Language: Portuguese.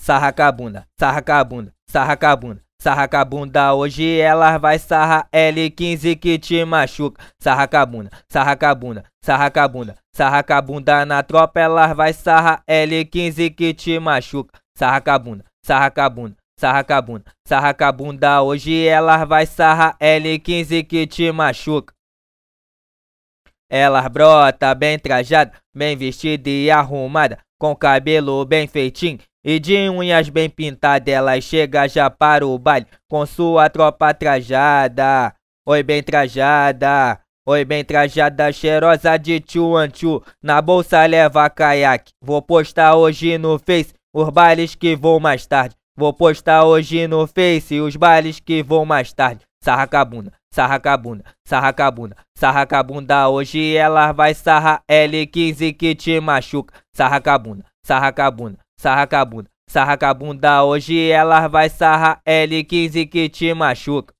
sarra cabunda, sarra cabunda, sarra cabunda. Sarra cabunda, hoje ela vai sarra L15 que te machuca. Sarra cabunda, sarra cabunda, sarra cabunda, sarra cabunda na tropa, ela vai sarra L15 que te machuca. Sarra cabunda, sarra cabunda, sarra cabunda, hoje ela vai sarra L15 que te machuca. Elas brota bem trajada, bem vestida e arrumada, com cabelo bem feitinho e de unhas bem pintadas, ela chega já para o baile com sua tropa trajada. Oi, bem trajada. Oi, bem trajada, cheirosa de tchuanchu. Na bolsa leva caiaque. Vou postar hoje no Face os bailes que vão mais tarde. Vou postar hoje no Face os bailes que vão mais tarde. Sarra cabunda, sarra cabunda, sarra sarra cabunda. Hoje ela vai sarra L15 que te machuca. Sarra cabunda, sarra sarra com a bunda. Sarra com a bunda, hoje ela vai sarrar L15 que te machuca.